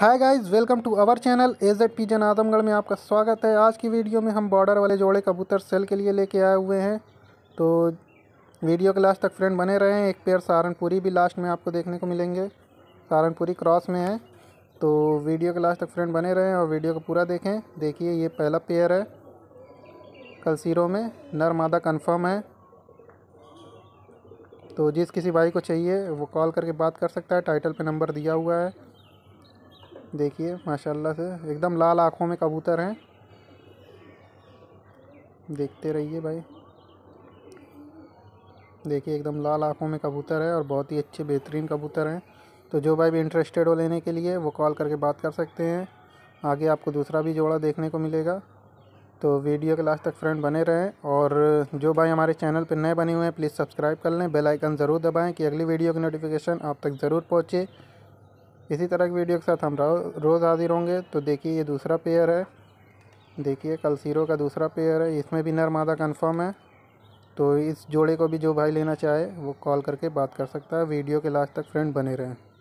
hi guys welcome to our channel एज एड पी जन आजमगढ़ में आपका स्वागत है आज की वीडियो में हम बॉर्डर वाले जोड़े कबूतर सेल के लिए लेके आए हुए हैं तो वीडियो के लास्ट तक फ्रेंड बने रहे हैं एक पेयर सहारनपुरी भी लास्ट में आपको देखने को मिलेंगे सहारनपुरी क्रॉस में है तो वीडियो के लास्ट तक फ्रेंड बने रहें और वीडियो को पूरा देखें देखिए ये पहला पेयर है सीरो में नर मादा कन्फर्म है तो जिस किसी भाई को चाहिए वो कॉल करके बात कर सकता है टाइटल पर नंबर दिया हुआ है देखिए माशाल्लाह से एकदम लाल आँखों में कबूतर हैं देखते रहिए भाई देखिए एकदम लाल आँखों में कबूतर है और बहुत ही अच्छे बेहतरीन कबूतर हैं तो जो भाई भी इंटरेस्टेड हो लेने के लिए वो कॉल करके बात कर सकते हैं आगे आपको दूसरा भी जोड़ा देखने को मिलेगा तो वीडियो के लास्ट तक फ्रेंड बने रहें और जो भाई हमारे चैनल पर नए बने हुए हैं प्लीज़ सब्सक्राइब कर लें बेल आइकन ज़रूर दबाएं कि अगली वीडियो की नोटिफिकेशन आप तक ज़रूर पहुँचे इसी तरह की वीडियो के साथ हम रोज़ हाजिर होंगे तो देखिए ये दूसरा पेयर है देखिए कल सीरो का दूसरा पेयर है इसमें भी नर मादा कन्फर्म है तो इस जोड़े को भी जो भाई लेना चाहे वो कॉल करके बात कर सकता है वीडियो के लास्ट तक फ्रेंड बने रहें